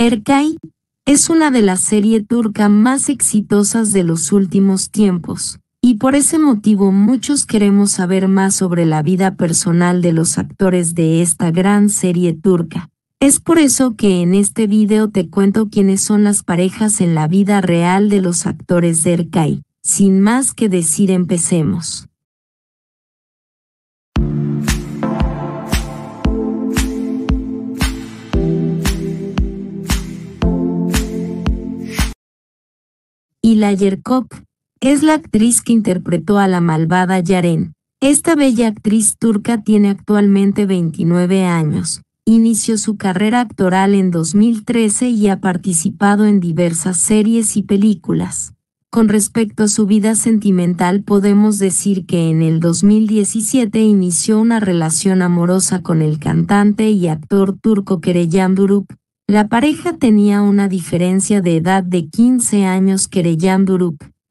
Erkay es una de las series turca más exitosas de los últimos tiempos, y por ese motivo muchos queremos saber más sobre la vida personal de los actores de esta gran serie turca. Es por eso que en este video te cuento quiénes son las parejas en la vida real de los actores de Erkay. Sin más que decir empecemos. Layerkop es la actriz que interpretó a la malvada Yaren. Esta bella actriz turca tiene actualmente 29 años. Inició su carrera actoral en 2013 y ha participado en diversas series y películas. Con respecto a su vida sentimental podemos decir que en el 2017 inició una relación amorosa con el cantante y actor turco Kereyan Duruk, la pareja tenía una diferencia de edad de 15 años que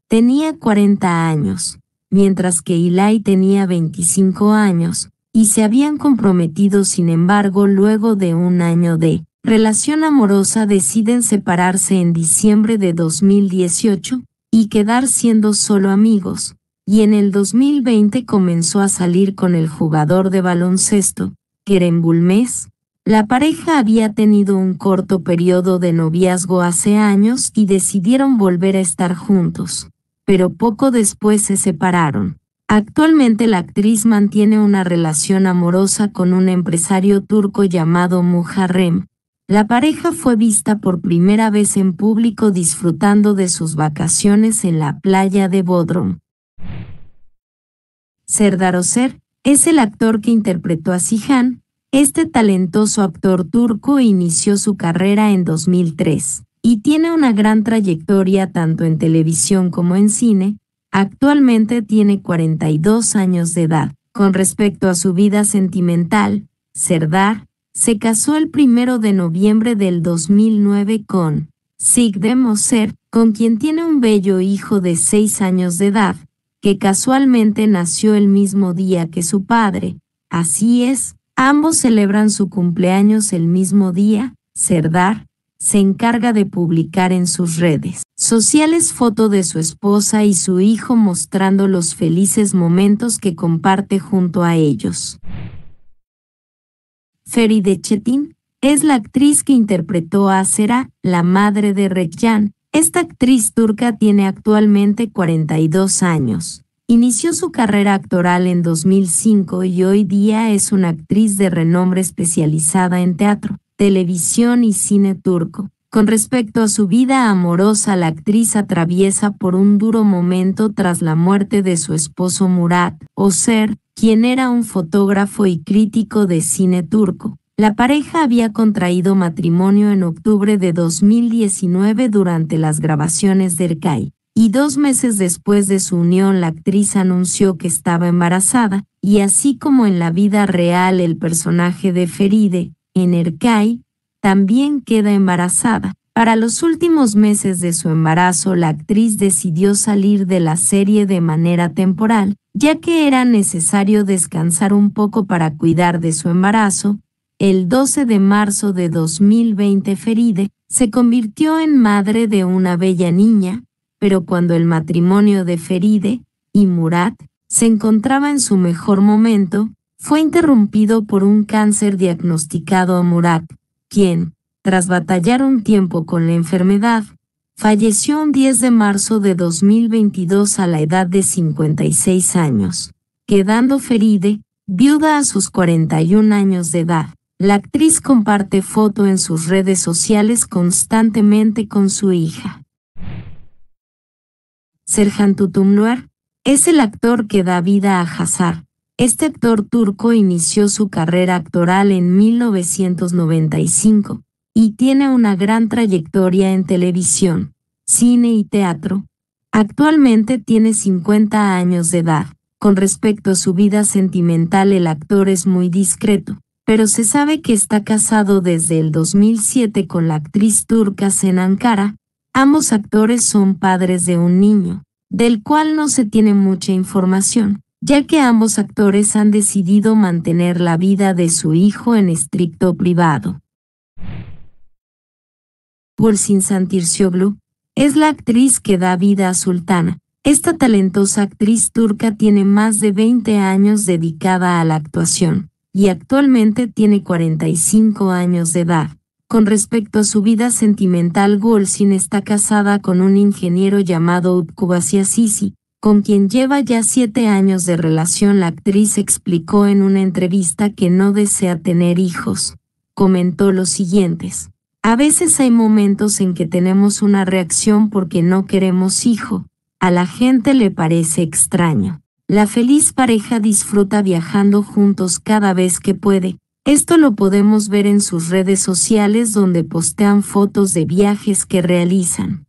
tenía 40 años, mientras que Ilai tenía 25 años, y se habían comprometido sin embargo luego de un año de relación amorosa deciden separarse en diciembre de 2018 y quedar siendo solo amigos, y en el 2020 comenzó a salir con el jugador de baloncesto, Kerem Bulmes, la pareja había tenido un corto periodo de noviazgo hace años y decidieron volver a estar juntos, pero poco después se separaron. Actualmente la actriz mantiene una relación amorosa con un empresario turco llamado Muharrem. La pareja fue vista por primera vez en público disfrutando de sus vacaciones en la playa de Bodrum. Serdar Ozer es el actor que interpretó a Sihan, este talentoso actor turco inició su carrera en 2003 y tiene una gran trayectoria tanto en televisión como en cine. Actualmente tiene 42 años de edad. Con respecto a su vida sentimental, Serdar se casó el 1 de noviembre del 2009 con Sigde Moser, con quien tiene un bello hijo de 6 años de edad, que casualmente nació el mismo día que su padre. Así es, Ambos celebran su cumpleaños el mismo día. Serdar se encarga de publicar en sus redes sociales foto de su esposa y su hijo mostrando los felices momentos que comparte junto a ellos. Feride Chetin es la actriz que interpretó a Sera, la madre de Rekjan. Esta actriz turca tiene actualmente 42 años. Inició su carrera actoral en 2005 y hoy día es una actriz de renombre especializada en teatro, televisión y cine turco. Con respecto a su vida amorosa, la actriz atraviesa por un duro momento tras la muerte de su esposo Murat Oser, quien era un fotógrafo y crítico de cine turco. La pareja había contraído matrimonio en octubre de 2019 durante las grabaciones de Erkay y dos meses después de su unión la actriz anunció que estaba embarazada, y así como en la vida real el personaje de Feride, en Erkay también queda embarazada. Para los últimos meses de su embarazo, la actriz decidió salir de la serie de manera temporal, ya que era necesario descansar un poco para cuidar de su embarazo. El 12 de marzo de 2020, Feride se convirtió en madre de una bella niña, pero cuando el matrimonio de Feride y Murat se encontraba en su mejor momento, fue interrumpido por un cáncer diagnosticado a Murat, quien, tras batallar un tiempo con la enfermedad, falleció un 10 de marzo de 2022 a la edad de 56 años, quedando Feride, viuda a sus 41 años de edad. La actriz comparte foto en sus redes sociales constantemente con su hija. Serhan Tutumluar es el actor que da vida a Hazar. Este actor turco inició su carrera actoral en 1995 y tiene una gran trayectoria en televisión, cine y teatro. Actualmente tiene 50 años de edad. Con respecto a su vida sentimental el actor es muy discreto, pero se sabe que está casado desde el 2007 con la actriz turca Senankara. Kara, Ambos actores son padres de un niño, del cual no se tiene mucha información, ya que ambos actores han decidido mantener la vida de su hijo en estricto privado. Bolsin Santircioglu es la actriz que da vida a Sultana. Esta talentosa actriz turca tiene más de 20 años dedicada a la actuación y actualmente tiene 45 años de edad. Con respecto a su vida sentimental, Golsin está casada con un ingeniero llamado Utkubasia Sisi, con quien lleva ya siete años de relación. La actriz explicó en una entrevista que no desea tener hijos. Comentó los siguientes. A veces hay momentos en que tenemos una reacción porque no queremos hijo. A la gente le parece extraño. La feliz pareja disfruta viajando juntos cada vez que puede, esto lo podemos ver en sus redes sociales donde postean fotos de viajes que realizan.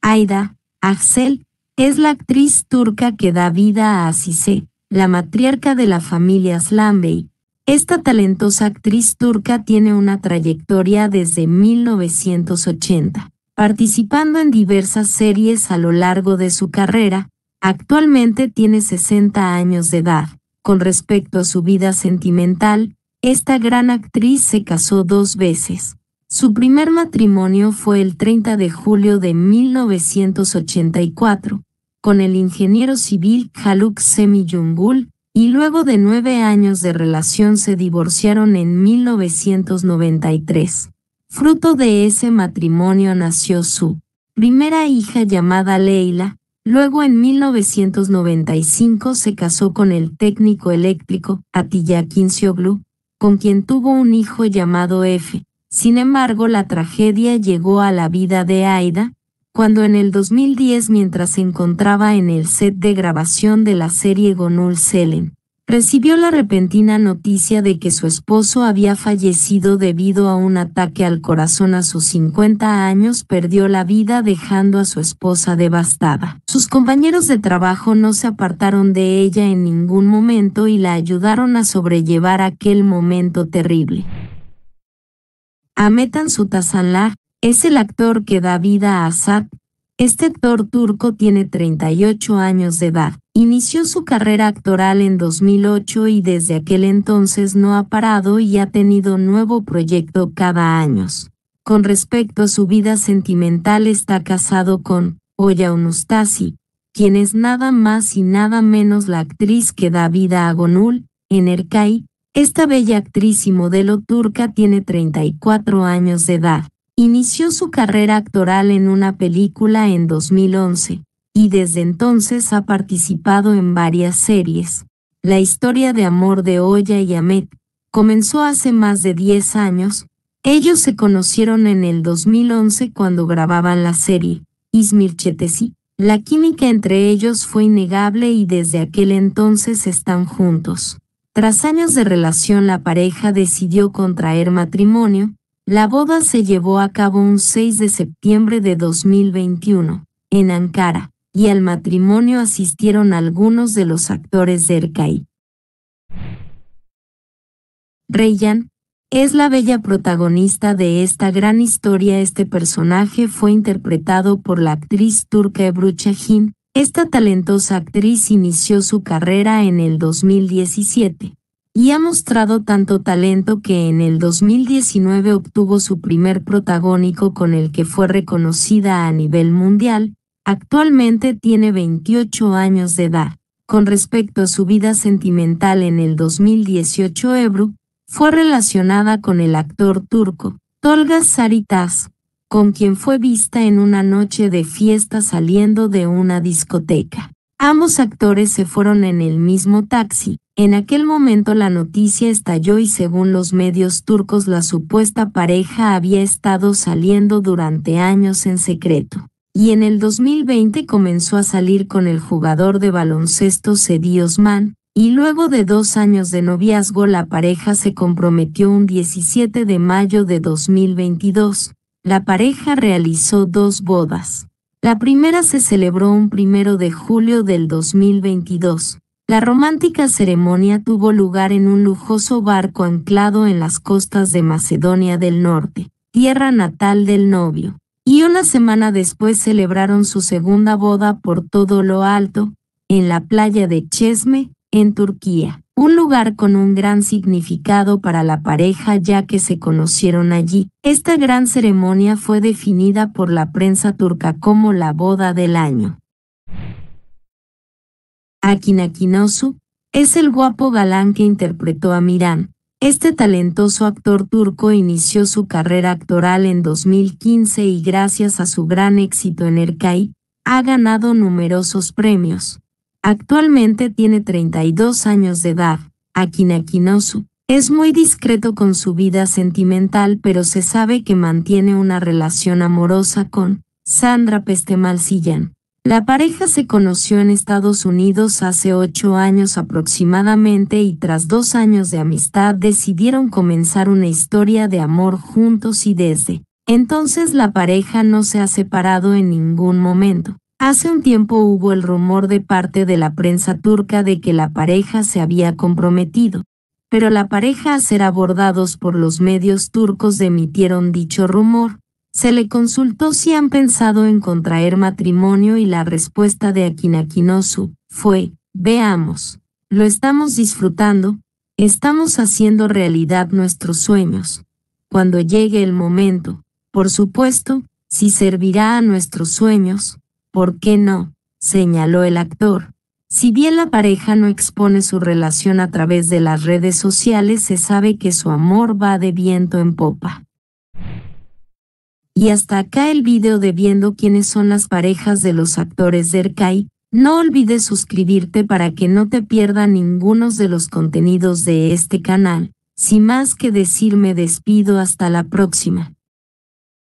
Aida, Axel, es la actriz turca que da vida a Asise, la matriarca de la familia Slambey. Esta talentosa actriz turca tiene una trayectoria desde 1980, participando en diversas series a lo largo de su carrera, actualmente tiene 60 años de edad. Con respecto a su vida sentimental, esta gran actriz se casó dos veces. Su primer matrimonio fue el 30 de julio de 1984, con el ingeniero civil Haluk Semiyungul, y luego de nueve años de relación se divorciaron en 1993. Fruto de ese matrimonio nació su primera hija llamada Leila, Luego en 1995 se casó con el técnico eléctrico Atilla Blue, con quien tuvo un hijo llamado F. Sin embargo, la tragedia llegó a la vida de Aida, cuando en el 2010 mientras se encontraba en el set de grabación de la serie Gonul Selen, recibió la repentina noticia de que su esposo había fallecido debido a un ataque al corazón a sus 50 años, perdió la vida dejando a su esposa devastada. Sus compañeros de trabajo no se apartaron de ella en ningún momento y la ayudaron a sobrellevar aquel momento terrible. Ametan Sutasanla es el actor que da vida a Assad. Este actor turco tiene 38 años de edad. Inició su carrera actoral en 2008 y desde aquel entonces no ha parado y ha tenido nuevo proyecto cada año. Con respecto a su vida sentimental está casado con Oya Unustasi, quien es nada más y nada menos la actriz que da vida a Gonul, en Erkay. Esta bella actriz y modelo turca tiene 34 años de edad. Inició su carrera actoral en una película en 2011 y desde entonces ha participado en varias series. La historia de amor de Oya y Ahmed comenzó hace más de 10 años. Ellos se conocieron en el 2011 cuando grababan la serie Ismir Chetesi. La química entre ellos fue innegable y desde aquel entonces están juntos. Tras años de relación la pareja decidió contraer matrimonio. La boda se llevó a cabo un 6 de septiembre de 2021, en Ankara y al matrimonio asistieron algunos de los actores de Erkay. Reyan es la bella protagonista de esta gran historia. Este personaje fue interpretado por la actriz turca Ebru Şahin. Esta talentosa actriz inició su carrera en el 2017 y ha mostrado tanto talento que en el 2019 obtuvo su primer protagónico con el que fue reconocida a nivel mundial, Actualmente tiene 28 años de edad. Con respecto a su vida sentimental en el 2018, Ebru fue relacionada con el actor turco Tolga Saritas, con quien fue vista en una noche de fiesta saliendo de una discoteca. Ambos actores se fueron en el mismo taxi. En aquel momento la noticia estalló y según los medios turcos la supuesta pareja había estado saliendo durante años en secreto y en el 2020 comenzó a salir con el jugador de baloncesto Cedi Osman, y luego de dos años de noviazgo la pareja se comprometió un 17 de mayo de 2022. La pareja realizó dos bodas. La primera se celebró un primero de julio del 2022. La romántica ceremonia tuvo lugar en un lujoso barco anclado en las costas de Macedonia del Norte, tierra natal del novio y una semana después celebraron su segunda boda por todo lo alto, en la playa de Chesme, en Turquía, un lugar con un gran significado para la pareja ya que se conocieron allí. Esta gran ceremonia fue definida por la prensa turca como la boda del año. Akin es el guapo galán que interpretó a Miran, este talentoso actor turco inició su carrera actoral en 2015 y gracias a su gran éxito en Erkay, ha ganado numerosos premios. Actualmente tiene 32 años de edad. Akinakinosu es muy discreto con su vida sentimental, pero se sabe que mantiene una relación amorosa con Sandra Pestemal la pareja se conoció en Estados Unidos hace ocho años aproximadamente y tras dos años de amistad decidieron comenzar una historia de amor juntos y desde entonces la pareja no se ha separado en ningún momento. Hace un tiempo hubo el rumor de parte de la prensa turca de que la pareja se había comprometido, pero la pareja a ser abordados por los medios turcos emitieron dicho rumor, se le consultó si han pensado en contraer matrimonio y la respuesta de Akinakinosu fue, veamos, lo estamos disfrutando, estamos haciendo realidad nuestros sueños. Cuando llegue el momento, por supuesto, si servirá a nuestros sueños, ¿por qué no? señaló el actor. Si bien la pareja no expone su relación a través de las redes sociales, se sabe que su amor va de viento en popa. Y hasta acá el video de viendo quiénes son las parejas de los actores de Erkai. No olvides suscribirte para que no te pierdas ninguno de los contenidos de este canal. Sin más que decirme despido hasta la próxima.